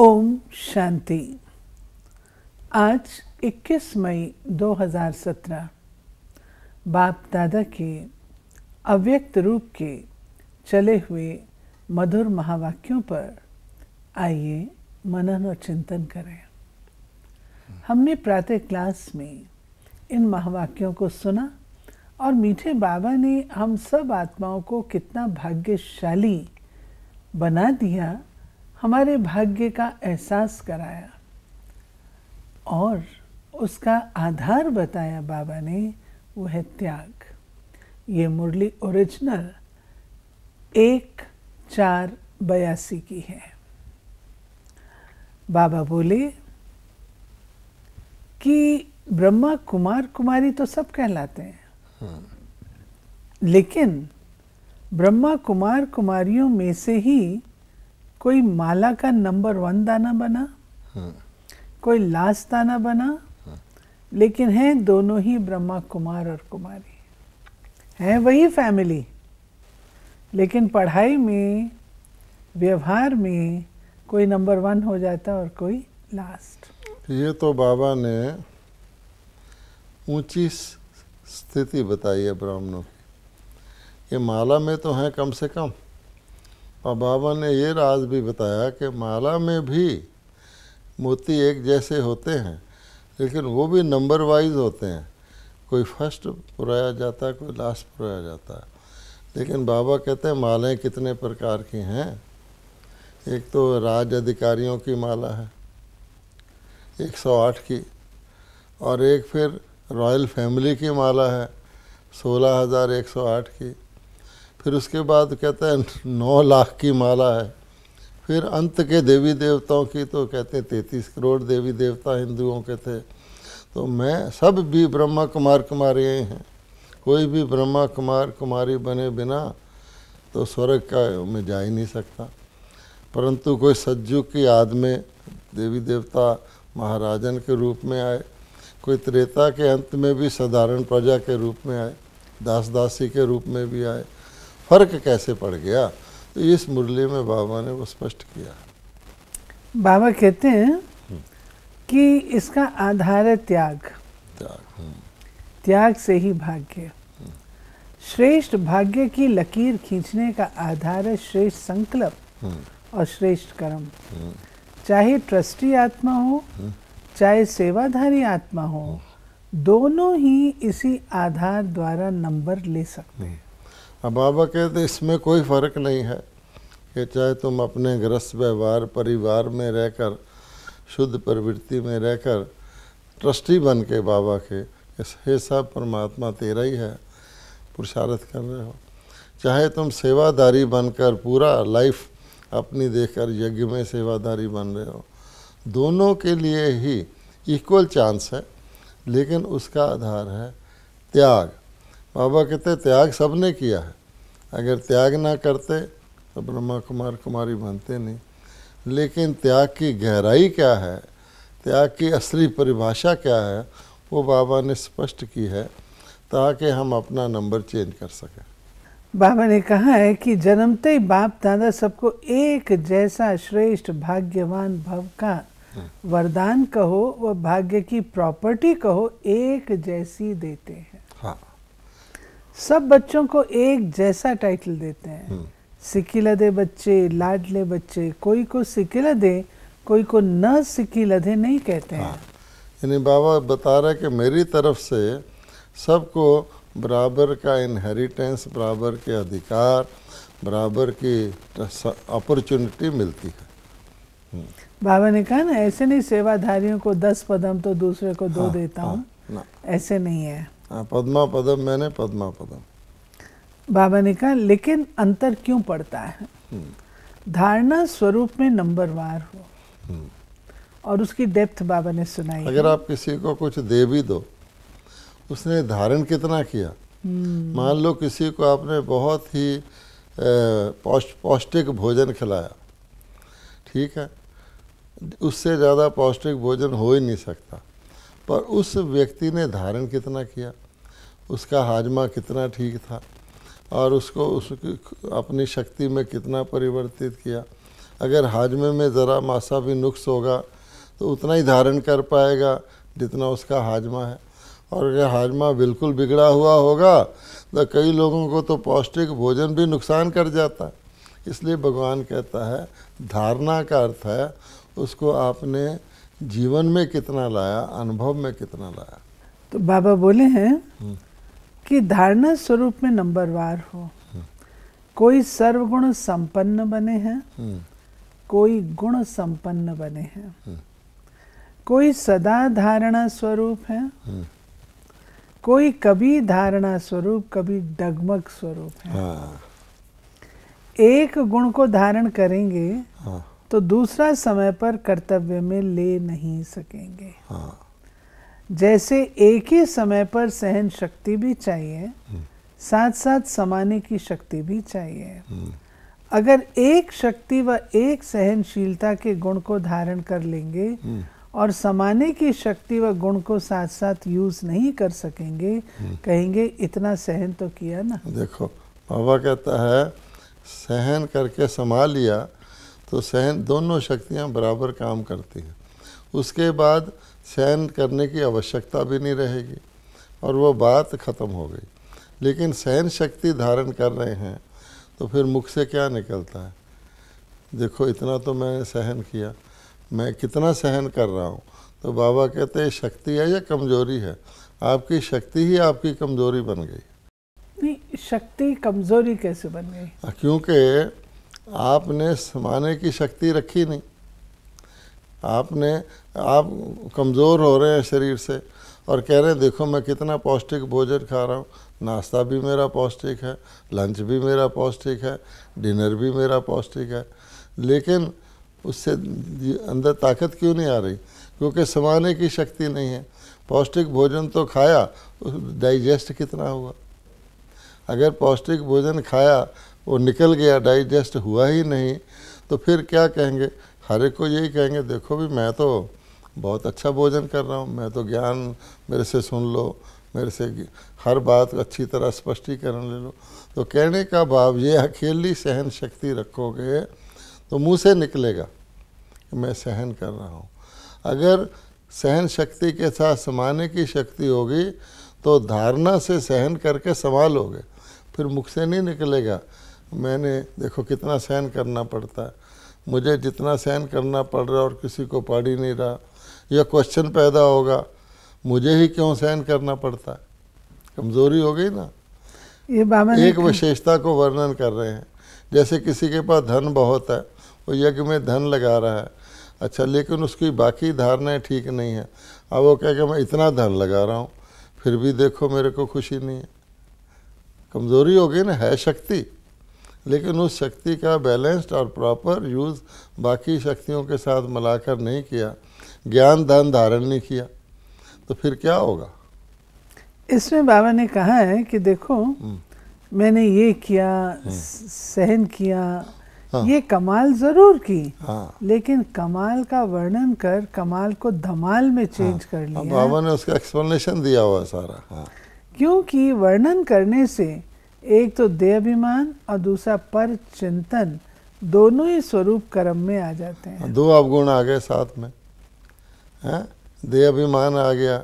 ओम शांति आज 21 मई 2017 बाप दादा के अव्यक्त रूप के चले हुए मधुर महावाक्यों पर आइए मनन और चिंतन करें हमने प्रातः क्लास में इन महावाक्यों को सुना और मीठे बाबा ने हम सब आत्माओं को कितना भाग्यशाली बना दिया हमारे भाग्य का एहसास कराया और उसका आधार बताया बाबा ने वो है त्याग ये मुरली ओरिजिनल एक चार बयासी की है बाबा बोले कि ब्रह्मा कुमार कुमारी तो सब कहलाते हैं हम्म। लेकिन ब्रह्मा कुमार कुमारियों में से ही कोई माला का नंबर वन दाना बना हाँ। कोई लास्ट दाना बना हाँ। लेकिन है दोनों ही ब्रह्मा कुमार और कुमारी है वही फैमिली लेकिन पढ़ाई में व्यवहार में कोई नंबर वन हो जाता और कोई लास्ट ये तो बाबा ने ऊंची स्थिति बताई है ब्राह्मणों की ये माला में तो है कम से कम और बाबा ने ये राज भी बताया कि माला में भी मोती एक जैसे होते हैं लेकिन वो भी नंबर वाइज होते हैं कोई फर्स्ट पुराया जाता है कोई लास्ट पुराया जाता है लेकिन बाबा कहते हैं मालाएं कितने प्रकार की हैं एक तो राज अधिकारियों की माला है 108 की और एक फिर रॉयल फैमिली की माला है 16108 की फिर उसके बाद कहते हैं नौ लाख की माला है फिर अंत के देवी देवताओं की तो कहते हैं तैंतीस करोड़ देवी देवता हिंदुओं के थे तो मैं सब भी ब्रह्मा कुमार कुमारियाँ हैं कोई भी ब्रह्मा कुमार कुमारी बने बिना तो स्वर्ग का मैं जा ही नहीं सकता परंतु कोई सज्जू की याद में देवी देवता महाराजन के रूप में आए कोई त्रेता के अंत में भी साधारण प्रजा के रूप में आए दास दासी के रूप में भी आए फर्क कैसे पड़ गया तो इस मुरली में बाबा ने वो स्पष्ट किया बाबा कहते हैं हम्म। कि इसका आधार है त्याग त्याग हम्म। त्याग से ही भाग्य हम्म। श्रेष्ठ भाग्य की लकीर खींचने का आधार है श्रेष्ठ संकल्प और श्रेष्ठ कर्म चाहे ट्रस्टी आत्मा हो चाहे सेवाधारी आत्मा हो दोनों ही इसी आधार द्वारा नंबर ले सकते हैं अब बाबा कहते इसमें कोई फ़र्क नहीं है कि चाहे तुम अपने ग्रस्त व्यवहार परिवार में रहकर शुद्ध प्रवृत्ति में रहकर ट्रस्टी बन के बाबा के हे सब परमात्मा तेरा ही है पुरुषार्थ कर रहे हो चाहे तुम सेवादारी बनकर पूरा लाइफ अपनी देखकर यज्ञ में सेवादारी बन रहे हो दोनों के लिए ही इक्वल चांस है लेकिन उसका आधार है त्याग बाबा कहते त्याग सबने किया है अगर त्याग ना करते तो ब्रह्मा कुमार कुमारी बनते नहीं लेकिन त्याग की गहराई क्या है त्याग की असली परिभाषा क्या है वो बाबा ने स्पष्ट की है ताकि हम अपना नंबर चेंज कर सकें बाबा ने कहा है कि जन्मते ही बाप दादा सबको एक जैसा श्रेष्ठ भाग्यवान भव का हाँ। वरदान कहो व भाग्य की प्रॉपर्टी कहो एक जैसी देते हैं सब बच्चों को एक जैसा टाइटल देते हैं हम्म। सिक्की लदे बच्चे लाडले बच्चे कोई को सिक्की लदे कोई को न सिक्की लदे नहीं कहते हैं हाँ। यानी बाबा बता रहा कि मेरी तरफ से सबको बराबर का इनहेरिटेंस बराबर के अधिकार बराबर की अपॉर्चुनिटी मिलती है हम्म। बाबा ने कहा ना ऐसे नहीं सेवाधारियों को दस पदम तो दूसरे को दो हाँ, देता हाँ, हूँ हाँ, ऐसे नहीं है हाँ, पद्मा पदम मैंने पद्मा पदम बाबा ने कहा लेकिन अंतर क्यों पड़ता है हम्म। धारणा स्वरूप में नंबर वार हो हम्म। और उसकी डेप्थ बाबा ने सुनाई अगर आप किसी को कुछ दे भी दो उसने धारण कितना किया हम्म। मान लो किसी को आपने बहुत ही पौष्टिक भोजन खिलाया ठीक है उससे ज़्यादा पौष्टिक भोजन हो ही नहीं सकता पर उस व्यक्ति ने धारण कितना किया उसका हाजमा कितना ठीक था और उसको उसकी अपनी शक्ति में कितना परिवर्तित किया अगर हाजमे में ज़रा मासा भी नुक्स होगा तो उतना ही धारण कर पाएगा जितना उसका हाजमा है और अगर हाजमा बिल्कुल बिगड़ा हुआ होगा तो कई लोगों को तो पौष्टिक भोजन भी नुकसान कर जाता है इसलिए भगवान कहता है धारणा का अर्थ है उसको आपने जीवन में कितना लाया अनुभव में कितना लाया तो बाबा बोले हैं हम्म। कि धारणा स्वरूप में नंबरवार हो हम्म। कोई सर्वगुण संपन्न बने हैं हम्म। कोई गुण संपन्न बने हैं कोई सदा धारणा स्वरूप है कोई कभी धारणा स्वरूप कभी डगमग स्वरूप है हाँ। एक गुण को धारण करेंगे हाँ। तो दूसरा समय पर कर्तव्य में ले नहीं सकेंगे हाँ। जैसे एक ही समय पर सहन शक्ति भी चाहिए हम्म। साथ साथ समाने की शक्ति भी चाहिए हम्म। अगर एक शक्ति व एक सहनशीलता के गुण को धारण कर लेंगे हम्म। और समाने की शक्ति व गुण को साथ साथ यूज नहीं कर सकेंगे कहेंगे इतना सहन तो किया ना देखो बाबा कहता है सहन करके समा लिया तो सहन दोनों शक्तियाँ बराबर काम करती हैं उसके बाद सहन करने की आवश्यकता भी नहीं रहेगी और वो बात ख़त्म हो गई लेकिन सहन शक्ति धारण कर रहे हैं तो फिर मुख से क्या निकलता है देखो इतना तो मैंने सहन किया मैं कितना सहन कर रहा हूँ तो बाबा कहते हैं शक्ति है या कमजोरी है आपकी शक्ति ही आपकी कमजोरी बन गई नहीं शक्ति कमजोरी कैसे बन गई क्योंकि आपने समाने की शक्ति रखी नहीं आपने आप कमज़ोर हो रहे हैं शरीर से और कह रहे हैं देखो मैं कितना पौष्टिक भोजन खा रहा हूँ नाश्ता भी मेरा पौष्टिक है लंच भी मेरा पौष्टिक है डिनर भी मेरा पौष्टिक है लेकिन उससे अंदर ताकत क्यों नहीं आ रही क्योंकि समाने की शक्ति नहीं है पौष्टिक भोजन तो खाया डाइजेस्ट कितना हुआ अगर पौष्टिक भोजन खाया वो निकल गया डाइजेस्ट हुआ ही नहीं तो फिर क्या कहेंगे हर एक को यही कहेंगे देखो भी मैं तो बहुत अच्छा भोजन कर रहा हूँ मैं तो ज्ञान मेरे से सुन लो मेरे से हर बात अच्छी तरह स्पष्टीकरण ले लो तो कहने का भाव ये अकेली सहन शक्ति रखोगे तो मुँह से निकलेगा मैं सहन कर रहा हूँ अगर सहन शक्ति के साथ समाने की शक्ति होगी तो धारणा से सहन करके संभालोगे फिर मुख से नहीं निकलेगा मैंने देखो कितना सहन करना पड़ता है मुझे जितना सहन करना पड़ रहा और किसी को पढ़ ही नहीं रहा यह क्वेश्चन पैदा होगा मुझे ही क्यों सहन करना पड़ता है कमज़ोरी हो गई ना ये बाबा एक विशेषता को वर्णन कर रहे हैं जैसे किसी के पास धन बहुत है वो यज्ञ में धन लगा रहा है अच्छा लेकिन उसकी बाकी धारणाएं ठीक नहीं है अब वो कह के मैं इतना धन लगा रहा हूँ फिर भी देखो मेरे को खुशी नहीं है कमज़ोरी हो गई ना है शक्ति लेकिन उस शक्ति का बैलेंस्ड और प्रॉपर यूज़ बाकी शक्तियों के साथ मिलाकर नहीं किया ज्ञान दान धारण नहीं किया तो फिर क्या होगा इसमें बाबा ने कहा है कि देखो हम्म। मैंने ये किया हम्म। सहन किया हाँ। ये कमाल जरूर की हाँ। लेकिन कमाल का वर्णन कर कमाल को धमाल में हाँ। चेंज हाँ। कर लिया बाबा ने उसका एक्सप्लेनेशन दिया हुआ सारा हाँ। क्योंकि वर्णन करने से एक तो देहाभिमान और दूसरा पर चिंतन दोनों ही स्वरूप कर्म में आ जाते हैं दो अवगुण आ गए साथ में देहाभिमान आ गया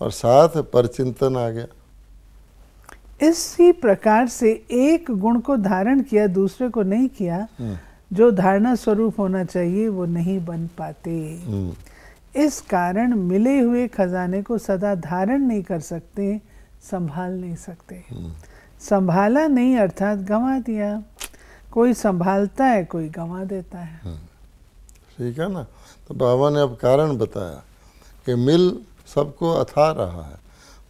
और साथ पर चिंतन आ गया इसी प्रकार से एक गुण को धारण किया दूसरे को नहीं किया हम्म। जो धारणा स्वरूप होना चाहिए वो नहीं बन पाते हम्म। इस कारण मिले हुए खजाने को सदा धारण नहीं कर सकते संभाल नहीं सकते हम्म। संभाला नहीं अर्थात गंवा दिया कोई संभालता है कोई गंवा देता है हाँ। ठीक है ना तो बाबा ने अब कारण बताया कि मिल सबको अथा रहा है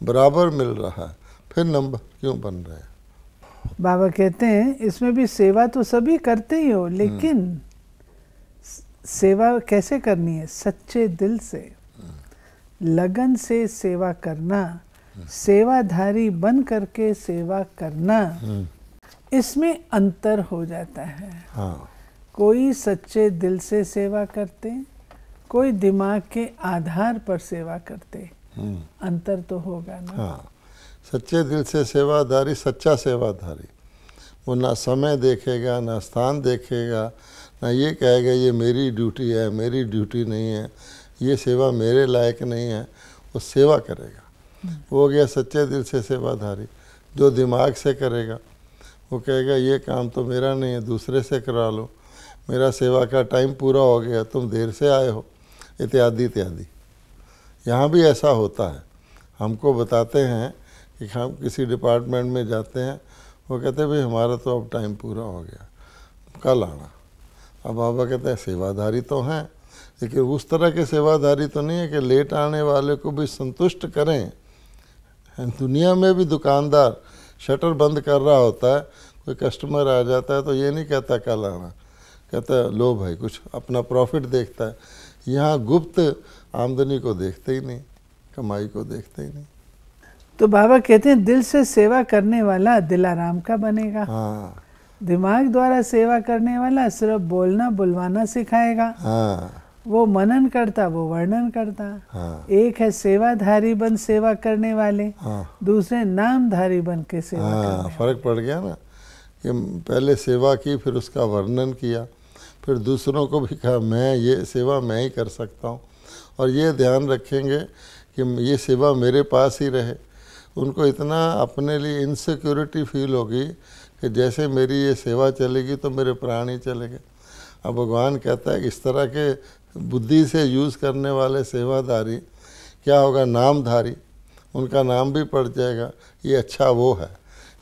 बराबर मिल रहा है फिर नंबर क्यों बन रहे हैं बाबा कहते हैं इसमें भी सेवा तो सभी करते ही हो हाँ। लेकिन सेवा कैसे करनी है सच्चे दिल से हाँ। लगन से सेवा करना सेवाधारी बन करके सेवा करना हम्म। इसमें अंतर हो जाता है हाँ। कोई सच्चे दिल से सेवा करते कोई दिमाग के आधार पर सेवा करते हम्म। अंतर तो होगा ना हाँ। सच्चे दिल से सेवाधारी सच्चा सेवाधारी वो ना समय देखेगा ना स्थान देखेगा ना ये कहेगा ये मेरी ड्यूटी है मेरी ड्यूटी नहीं है ये सेवा मेरे लायक नहीं है वो सेवा करेगा वो हो गया सच्चे दिल से सेवाधारी जो दिमाग से करेगा वो कहेगा ये काम तो मेरा नहीं है दूसरे से करा लो मेरा सेवा का टाइम पूरा हो गया तुम देर से आए हो इत्यादि इत्यादि यहाँ भी ऐसा होता है हमको बताते हैं कि हम किसी डिपार्टमेंट में जाते हैं वो कहते हैं भाई हमारा तो अब टाइम पूरा हो गया कल आना अब बाबा कहते हैं सेवाधारी तो हैं लेकिन उस तरह के सेवाधारी तो नहीं है कि लेट आने वाले को भी संतुष्ट करें दुनिया में भी दुकानदार शटर बंद कर रहा होता है कोई कस्टमर आ जाता है तो ये नहीं कहता कल आना कहता है लो भाई कुछ अपना प्रॉफिट देखता है यहाँ गुप्त आमदनी को देखते ही नहीं कमाई को देखते ही नहीं तो बाबा कहते हैं दिल से सेवा करने वाला दिलाराम का बनेगा हाँ दिमाग द्वारा सेवा करने वाला सिर्फ बोलना बुलवाना सिखाएगा हाँ वो मनन करता वो वर्णन करता हाँ। एक है सेवाधारी बन सेवा करने वाले हाँ। दूसरे नामधारी बन के सेवा हाँ, करने फर्क पड़ गया ना कि पहले सेवा की फिर उसका वर्णन किया फिर दूसरों को भी कहा मैं ये सेवा मैं ही कर सकता हूँ और ये ध्यान रखेंगे कि ये सेवा मेरे पास ही रहे उनको इतना अपने लिए इनसिक्योरिटी फील होगी कि जैसे मेरी ये सेवा चलेगी तो मेरे प्राण ही चलेंगे अब भगवान कहता है कि इस तरह के बुद्धि से यूज़ करने वाले सेवाधारी क्या होगा नामधारी उनका नाम भी पड़ जाएगा ये अच्छा वो है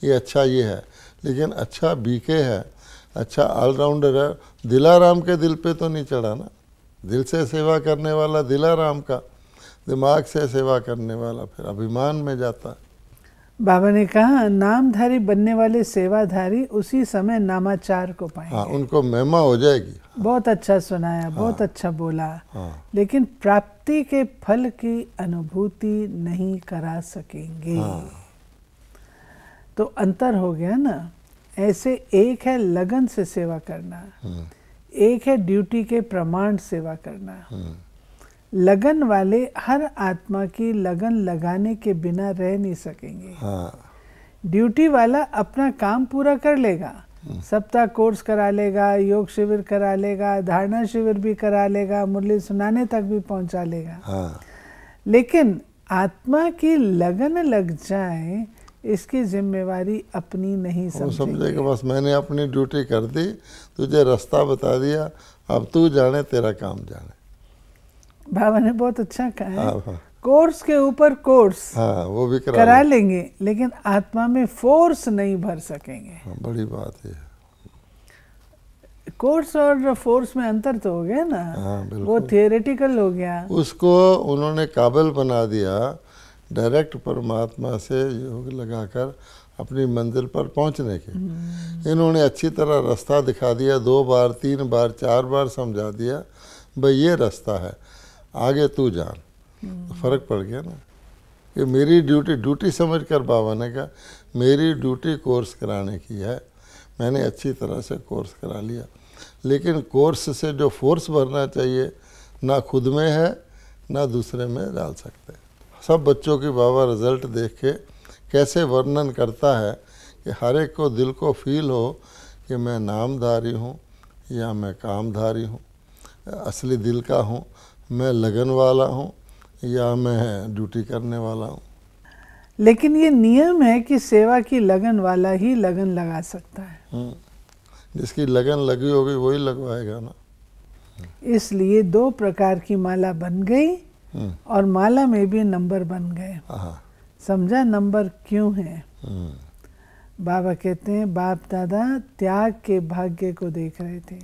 ये अच्छा ये है लेकिन अच्छा बीके है अच्छा ऑलराउंडर है दिलाराम के दिल पे तो नहीं चढ़ा ना दिल से सेवा करने वाला दिलाराम का दिमाग से सेवा करने वाला फिर अभिमान में जाता है बाबा ने कहा नामधारी बनने वाले सेवाधारी उसी समय नामाचार को पाएंगे हाँ, उनको महिमा हो जाएगी बहुत अच्छा सुनाया हाँ, बहुत अच्छा बोला हाँ, लेकिन प्राप्ति के फल की अनुभूति नहीं करा सकेंगे हाँ, तो अंतर हो गया ना ऐसे एक है लगन से सेवा करना हम्म। एक है ड्यूटी के प्रमाण सेवा करना हम्म। लगन वाले हर आत्मा की लगन लगाने के बिना रह नहीं सकेंगे हाँ। ड्यूटी वाला अपना काम पूरा कर लेगा हम्म। सप्ताह कोर्स करा लेगा योग शिविर करा लेगा धारणा शिविर भी करा लेगा मुरली सुनाने तक भी पहुंचा लेगा हाँ। लेकिन आत्मा की लगन लग जाए इसकी जिम्मेवारी अपनी नहीं कि बस मैंने अपनी ड्यूटी कर दी तुझे रास्ता बता दिया अब तू जाने तेरा काम जाने बाबा ने बहुत अच्छा कहा है हाँ, हाँ। कोर्स के ऊपर कोर्स हाँ, वो भी करा, करा लेंगे लेकिन आत्मा में फोर्स नहीं भर सकेंगे बड़ी बात है कोर्स और फोर्स में अंतर तो हो गया ना वो थियोरेटिकल हो गया उसको उन्होंने काबिल बना दिया डायरेक्ट परमात्मा से योग लगाकर अपनी मंजिल पर पहुंचने के हम्म। इन्होंने अच्छी तरह रास्ता दिखा दिया दो बार तीन बार चार बार समझा दिया भाई ये रास्ता है आगे तू जान तो फर्क पड़ गया ना कि मेरी ड्यूटी ड्यूटी समझ कर बाबा ने कहा मेरी ड्यूटी कोर्स कराने की है मैंने अच्छी तरह से कोर्स करा लिया लेकिन कोर्स से जो फोर्स भरना चाहिए ना खुद में है ना दूसरे में डाल सकते सब बच्चों की बाबा रिजल्ट देख के कैसे वर्णन करता है कि हर एक को दिल को फील हो कि मैं नामधारी हूँ या मैं कामधारी हूँ असली दिल का हूँ मैं लगन वाला हूँ या मैं ड्यूटी करने वाला हूँ लेकिन ये नियम है कि सेवा की लगन वाला ही लगन लगा सकता है हम्म। जिसकी लगन लगी होगी वही लगवाएगा ना इसलिए दो प्रकार की माला बन गई हम्म। और माला में भी नंबर बन गए हाँ। समझा नंबर क्यों है हम्म। बाबा कहते हैं बाप दादा त्याग के भाग्य को देख रहे थे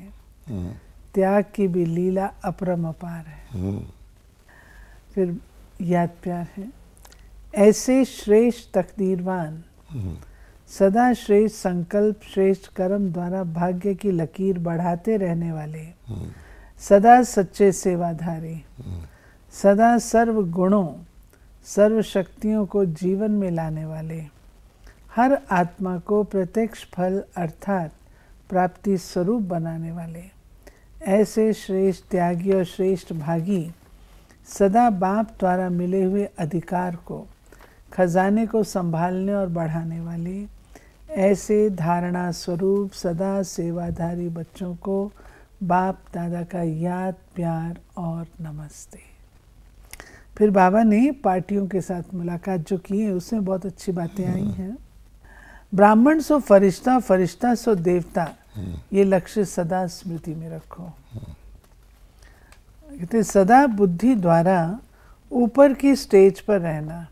त्याग की भी लीला अपरम अपार है हम्म। फिर याद प्यार है ऐसे श्रेष्ठ तकदीरवान हम्म। सदा श्रेष्ठ संकल्प श्रेष्ठ कर्म द्वारा भाग्य की लकीर बढ़ाते रहने वाले हम्म। सदा सच्चे सेवाधारी सदा सर्व गुणों सर्व शक्तियों को जीवन में लाने वाले हर आत्मा को प्रत्यक्ष फल अर्थात प्राप्ति स्वरूप बनाने वाले ऐसे श्रेष्ठ त्यागी और श्रेष्ठ भागी सदा बाप द्वारा मिले हुए अधिकार को खजाने को संभालने और बढ़ाने वाले ऐसे धारणा स्वरूप सदा सेवाधारी बच्चों को बाप दादा का याद प्यार और नमस्ते फिर बाबा ने पार्टियों के साथ मुलाकात जो की है उसमें बहुत अच्छी बातें आई हैं ब्राह्मण सो फरिश्ता फरिश्ता सो देवता ये लक्ष्य सदा स्मृति में रखो कहते सदा बुद्धि द्वारा ऊपर की स्टेज पर रहना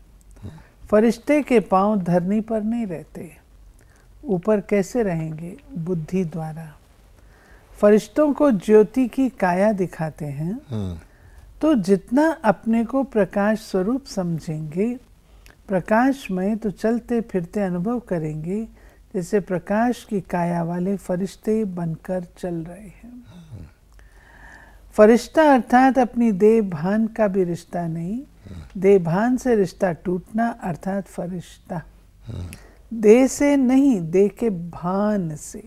फरिश्ते के पांव धरनी पर नहीं रहते ऊपर कैसे रहेंगे बुद्धि द्वारा फरिश्तों को ज्योति की काया दिखाते हैं तो जितना अपने को प्रकाश स्वरूप समझेंगे प्रकाश में तो चलते फिरते अनुभव करेंगे जैसे प्रकाश की काया वाले फरिश्ते बनकर चल रहे हैं फरिश्ता अर्थात अपनी भान का भी रिश्ता नहीं भान से रिश्ता टूटना अर्थात फरिश्ता दे से नहीं दे के भान से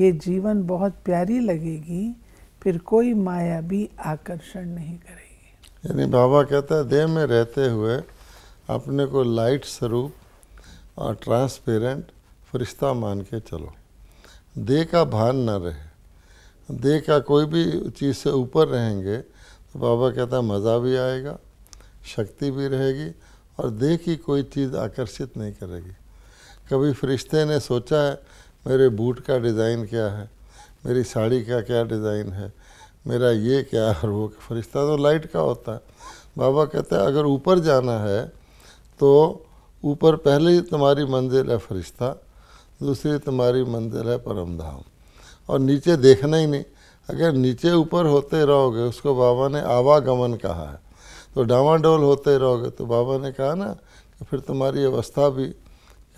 ये जीवन बहुत प्यारी लगेगी फिर कोई माया भी आकर्षण नहीं करेगी यानी बाबा कहता है देह में रहते हुए अपने को लाइट स्वरूप और ट्रांसपेरेंट फरिश्ता मान के चलो दे का भान न रहे दे का कोई भी चीज़ से ऊपर रहेंगे तो बाबा कहता है मज़ा भी आएगा शक्ति भी रहेगी और दे की कोई चीज़ आकर्षित नहीं करेगी कभी फरिश्ते ने सोचा है मेरे बूट का डिज़ाइन क्या है मेरी साड़ी का क्या डिज़ाइन है मेरा ये क्या और वो फरिश्ता तो लाइट का होता है बाबा कहते हैं अगर ऊपर जाना है तो ऊपर पहले ही तुम्हारी मंजिल है फरिश्ता दूसरी तुम्हारी मंजिल है परमधाम और नीचे देखना ही नहीं अगर नीचे ऊपर होते रहोगे उसको बाबा ने आवागमन कहा है तो डावाडोल होते रहोगे तो बाबा ने कहा ना कि फिर तुम्हारी अवस्था भी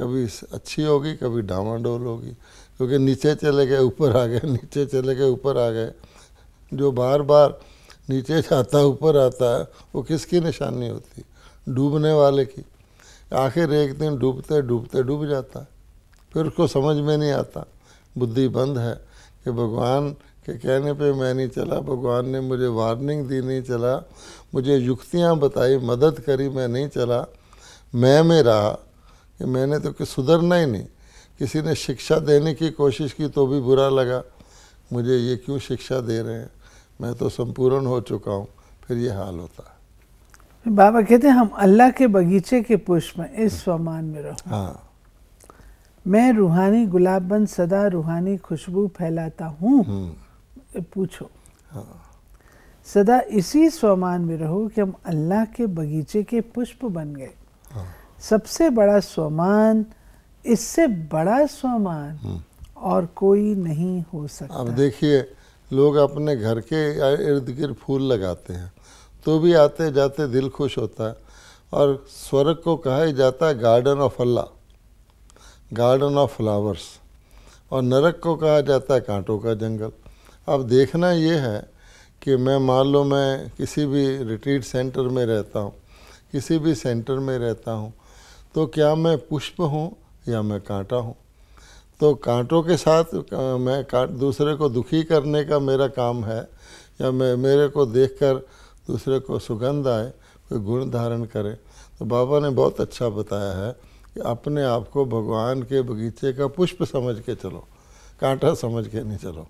कभी अच्छी होगी कभी डावाडोल होगी क्योंकि नीचे चले गए ऊपर आ गए नीचे चले गए ऊपर आ गए जो बार बार नीचे जाता ऊपर आता है वो किसकी निशानी होती डूबने वाले की आखिर एक दिन डूबते डूबते डूब जाता है फिर उसको समझ में नहीं आता बुद्धि बंद है कि भगवान के कहने पे मैं नहीं चला भगवान ने मुझे वार्निंग दी नहीं चला मुझे युक्तियाँ बताई मदद करी मैं नहीं चला मैं में रहा कि मैंने तो सुधरना ही नहीं किसी ने शिक्षा देने की कोशिश की तो भी बुरा लगा मुझे ये क्यों शिक्षा दे रहे हैं मैं तो संपूर्ण हो चुका हूँ फिर ये हाल होता है बाबा कहते हैं हम अल्लाह के बगीचे के पुष्प में इस स्वमान में रहो हाँ मैं रूहानी गुलाब बन सदा रूहानी खुशबू फैलाता हूँ हम्म। पूछो हाँ। सदा इसी स्वमान में रहो कि हम अल्लाह के बगीचे के पुष्प बन गए हाँ। सबसे बड़ा स्वमान इससे बड़ा स्वमान हम्म। और कोई नहीं हो सकता अब देखिए लोग अपने घर के इर्द गिर्द फूल लगाते हैं तो भी आते जाते दिल खुश होता है और स्वर्ग को कहा जाता है garden of Allah garden of flowers और नरक को कहा जाता है कांटों का जंगल अब देखना ये है कि मैं मान लो मैं किसी भी रिट्रीट सेंटर में रहता हूँ किसी भी सेंटर में रहता हूँ तो क्या मैं पुष्प हूँ या मैं कांटा हूँ तो कांटों के साथ मैं दूसरे को दुखी करने का मेरा काम है या मैं मेरे को देखकर दूसरे को सुगंध आए कोई गुण धारण करे तो बाबा ने बहुत अच्छा बताया है कि अपने आप को भगवान के बगीचे का पुष्प समझ के चलो कांटा समझ के नहीं चलो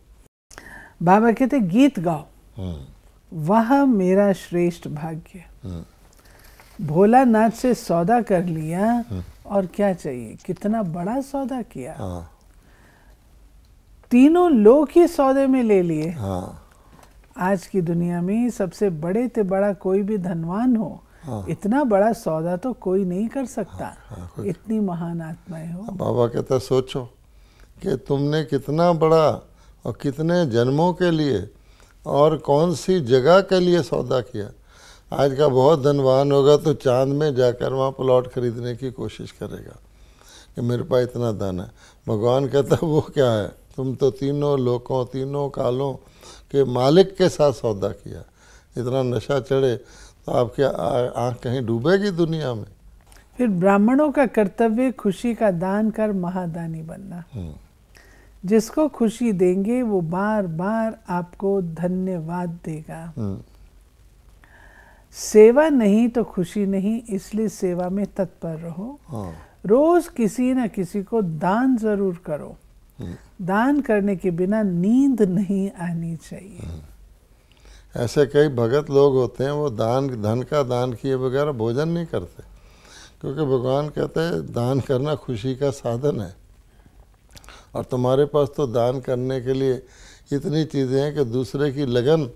बाबा कहते गीत गाओ हम्म। वह मेरा श्रेष्ठ भाग्य हम्म। भोला नाथ से सौदा कर लिया हम्म। और क्या चाहिए कितना बड़ा सौदा किया हाँ। तीनों लोग ही सौदे में ले लिए हाँ। आज की दुनिया में सबसे बड़े से बड़ा कोई भी धनवान हो हाँ। इतना बड़ा सौदा तो कोई नहीं कर सकता हाँ, हाँ, इतनी महान आत्माएं हो बाबा कहता सोचो कि तुमने कितना बड़ा और कितने जन्मों के लिए और कौन सी जगह के लिए सौदा किया आज का बहुत धनवान होगा तो चांद में जाकर वहाँ प्लॉट खरीदने की कोशिश करेगा कि मेरे पास इतना धन है भगवान कहता वो क्या है तुम तो तीनों लोगों तीनों कालों के मालिक के साथ सौदा किया इतना नशा चढ़े तो क्या आँख कहीं डूबेगी दुनिया में फिर ब्राह्मणों का कर्तव्य खुशी का दान कर महादानी बनना हम्म। जिसको खुशी देंगे वो बार बार आपको धन्यवाद देगा हम्म। सेवा नहीं तो खुशी नहीं इसलिए सेवा में तत्पर रहो हाँ। रोज किसी न किसी को दान जरूर करो हम्म। दान करने के बिना नींद नहीं आनी चाहिए ऐसे कई भगत लोग होते हैं वो दान धन का दान किए बगैर भोजन नहीं करते क्योंकि भगवान कहते हैं दान करना खुशी का साधन है और तुम्हारे पास तो दान करने के लिए इतनी चीज़ें हैं कि दूसरे की लगन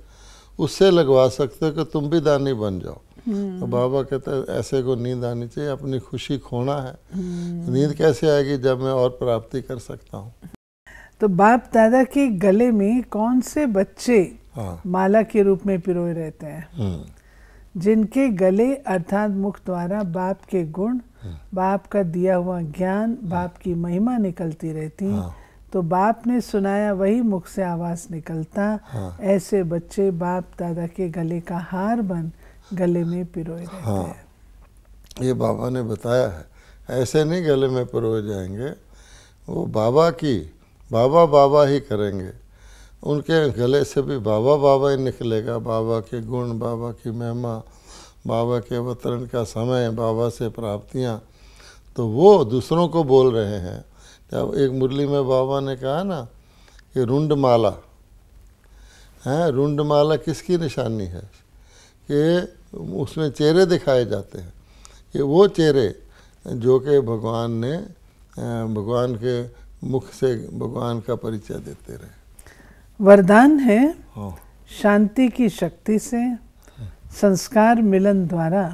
उससे लगवा सकते हो कि तुम भी दानी बन जाओ तो हम्म। बाबा कहते हैं ऐसे को नींद आनी चाहिए अपनी खुशी खोना है हम्म। नींद कैसे आएगी जब मैं और प्राप्ति कर सकता हूँ तो बाप दादा के गले में कौन से बच्चे हाँ। माला के रूप में पिरोए रहते हैं हम्म। जिनके गले अर्थात मुख द्वारा बाप के गुण हम्म। बाप का दिया हुआ ज्ञान हाँ। बाप की महिमा निकलती रहती हाँ। तो बाप ने सुनाया वही मुख से आवाज निकलता ऐसे बच्चे बाप दादा के गले का हार बन गले में पिरोए रहते हैं ये बाबा ने बताया है ऐसे नहीं गले में पिरोए जाएंगे वो बाबा की बाबा बाबा ही करेंगे उनके गले से भी बाबा बाबा ही निकलेगा बाबा के गुण बाबा की महिमा बाबा के अवतरण का समय बाबा से प्राप्तियाँ तो वो दूसरों को बोल रहे हैं जब एक मुरली में बाबा ने कहा ना कि रुंडमाला है रुंडमाला किसकी निशानी है कि उसमें चेहरे दिखाए जाते हैं कि वो चेहरे जो कि भगवान ने भगवान के मुख से भगवान का परिचय देते रहे वरदान है शांति की शक्ति से संस्कार मिलन द्वारा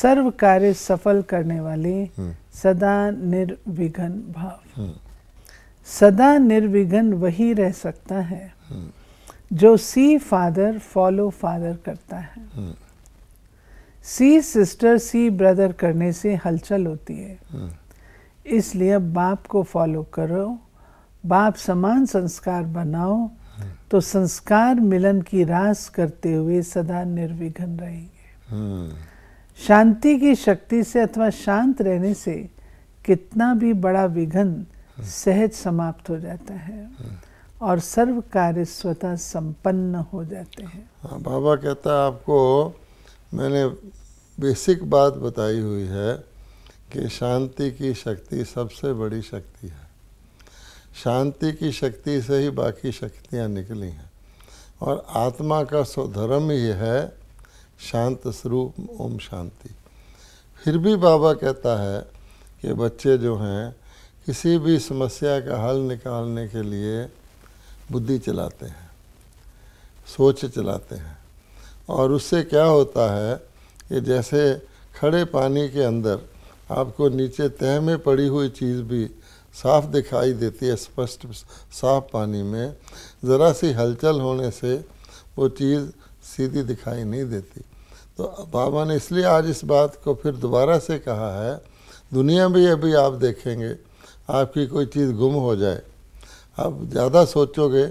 सर्व कार्य सफल करने वाले हम्म। सदा निर्विघन भाव हम्म। सदा निर्विघन वही रह सकता है हम्म। जो सी फादर फॉलो फादर करता है सी सिस्टर सी ब्रदर करने से हलचल होती है इसलिए बाप को फॉलो करो बाप समान संस्कार बनाओ तो संस्कार मिलन की रास करते हुए सदा निर्विघ्न रहेंगे हम्म। शांति की शक्ति से अथवा शांत रहने से कितना भी बड़ा विघन सहज समाप्त हो जाता है और सर्व कार्य स्वतः संपन्न हो जाते हैं हाँ बाबा कहता है आपको मैंने बेसिक बात बताई हुई है कि शांति की शक्ति सबसे बड़ी शक्ति है शांति की शक्ति से ही बाकी शक्तियाँ निकली हैं और आत्मा का स्वधर्म ये है शांत स्वरूप ओम शांति फिर भी बाबा कहता है कि बच्चे जो हैं किसी भी समस्या का हल निकालने के लिए बुद्धि चलाते हैं सोच चलाते हैं और उससे क्या होता है कि जैसे खड़े पानी के अंदर आपको नीचे तह में पड़ी हुई चीज़ भी साफ दिखाई देती है स्पष्ट साफ पानी में ज़रा सी हलचल होने से वो चीज़ सीधी दिखाई नहीं देती तो बाबा ने इसलिए आज इस बात को फिर दोबारा से कहा है दुनिया भी अभी आप देखेंगे आपकी कोई चीज़ गुम हो जाए आप ज़्यादा सोचोगे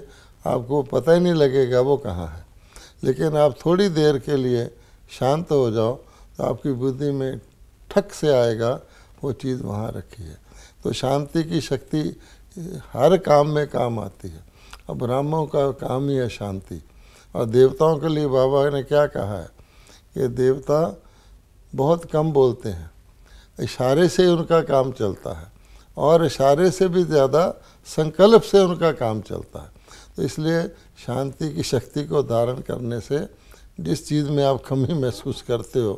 आपको पता ही नहीं लगेगा वो कहाँ है लेकिन आप थोड़ी देर के लिए शांत हो जाओ तो आपकी बुद्धि में ठक से आएगा वो चीज़ वहाँ रखी है तो शांति की शक्ति हर काम में काम आती है अब ब्राह्मणों का काम ही है शांति और देवताओं के लिए बाबा ने क्या कहा है कि देवता बहुत कम बोलते हैं इशारे से उनका काम चलता है और इशारे से भी ज़्यादा संकल्प से उनका काम चलता है तो इसलिए शांति की शक्ति को धारण करने से जिस चीज़ में आप कमी महसूस करते हो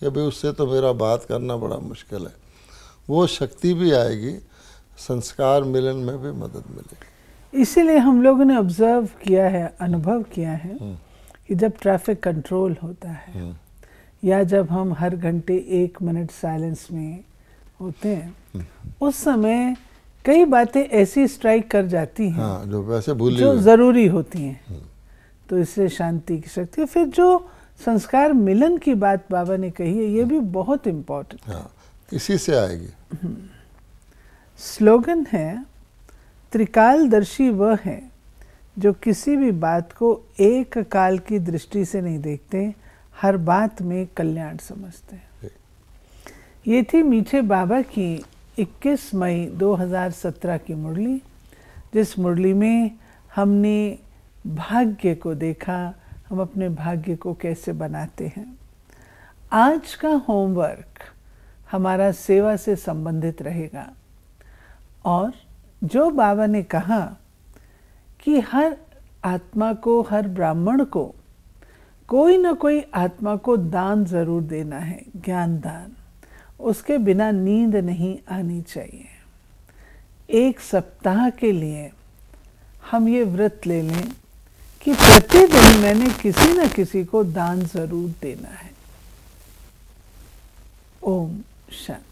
कि भाई उससे तो मेरा बात करना बड़ा मुश्किल है वो शक्ति भी आएगी संस्कार मिलन में भी मदद मिलेगी इसीलिए हम लोगों ने ऑब्जर्व किया है अनुभव किया है हम्म। कि जब ट्रैफिक कंट्रोल होता है हम्म। या जब हम हर घंटे एक मिनट साइलेंस में होते हैं हम्म। उस समय कई बातें ऐसी स्ट्राइक कर जाती हैं हाँ, जो वैसे भूल जो ज़रूरी होती हैं तो इससे शांति की शक्ति फिर जो संस्कार मिलन की बात बाबा ने कही है ये भी बहुत इम्पोर्टेंट हाँ। इसी से आएगी स्लोगन है त्रिकालदर्शी वह है जो किसी भी बात को एक काल की दृष्टि से नहीं देखते हर बात में कल्याण समझते हैं ये थी मीठे बाबा की 21 मई 2017 की मुरली जिस मुरली में हमने भाग्य को देखा हम अपने भाग्य को कैसे बनाते हैं आज का होमवर्क हमारा सेवा से संबंधित रहेगा और जो बाबा ने कहा कि हर आत्मा को हर ब्राह्मण को कोई ना कोई आत्मा को दान जरूर देना है ज्ञान दान उसके बिना नींद नहीं आनी चाहिए एक सप्ताह के लिए हम ये व्रत ले लें कि प्रतिदिन मैंने किसी न किसी को दान जरूर देना है ओम shut.